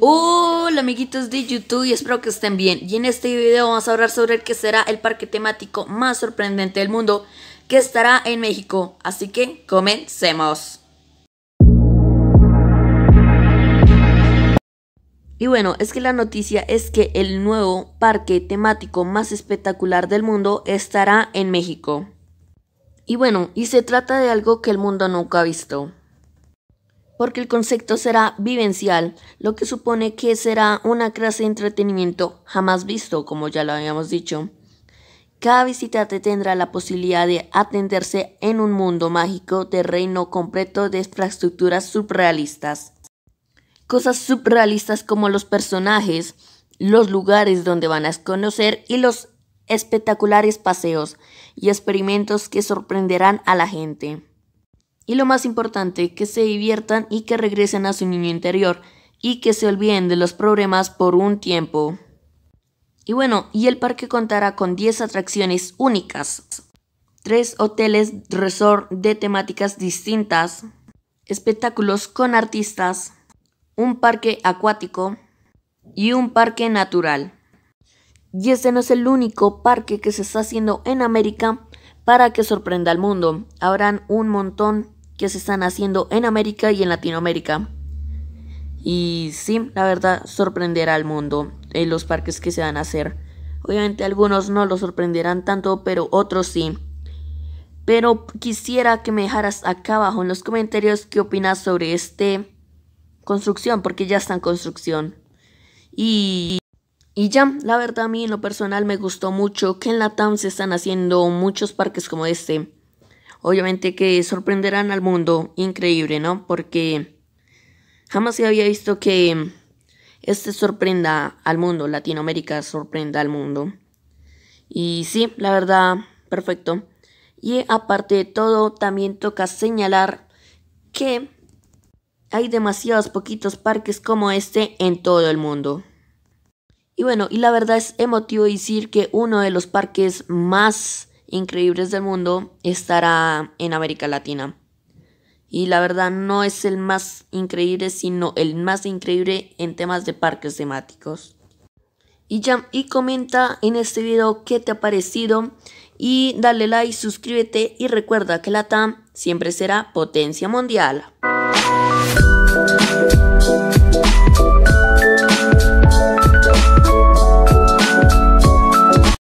Hola amiguitos de YouTube y espero que estén bien Y en este video vamos a hablar sobre el que será el parque temático más sorprendente del mundo Que estará en México, así que comencemos Y bueno, es que la noticia es que el nuevo parque temático más espectacular del mundo estará en México. Y bueno, y se trata de algo que el mundo nunca ha visto porque el concepto será vivencial, lo que supone que será una clase de entretenimiento jamás visto, como ya lo habíamos dicho. Cada visitante tendrá la posibilidad de atenderse en un mundo mágico de reino completo de infraestructuras subrealistas. Cosas subrealistas como los personajes, los lugares donde van a conocer y los espectaculares paseos y experimentos que sorprenderán a la gente. Y lo más importante, que se diviertan y que regresen a su niño interior y que se olviden de los problemas por un tiempo. Y bueno, y el parque contará con 10 atracciones únicas, 3 hoteles resort de temáticas distintas, espectáculos con artistas, un parque acuático y un parque natural. Y este no es el único parque que se está haciendo en América para que sorprenda al mundo. Habrán un montón que se están haciendo en América y en Latinoamérica. Y sí, la verdad, sorprenderá al mundo en eh, los parques que se van a hacer. Obviamente algunos no lo sorprenderán tanto, pero otros sí. Pero quisiera que me dejaras acá abajo en los comentarios qué opinas sobre este construcción, porque ya está en construcción. Y, y ya, la verdad a mí en lo personal me gustó mucho que en la TAM se están haciendo muchos parques como este obviamente que sorprenderán al mundo, increíble, ¿no? Porque jamás se había visto que este sorprenda al mundo, Latinoamérica sorprenda al mundo. Y sí, la verdad, perfecto. Y aparte de todo, también toca señalar que hay demasiados poquitos parques como este en todo el mundo. Y bueno, y la verdad es emotivo decir que uno de los parques más increíbles del mundo estará en América Latina. Y la verdad no es el más increíble, sino el más increíble en temas de parques temáticos. Y, ya, y comenta en este video qué te ha parecido y dale like, suscríbete y recuerda que la TAM siempre será potencia mundial.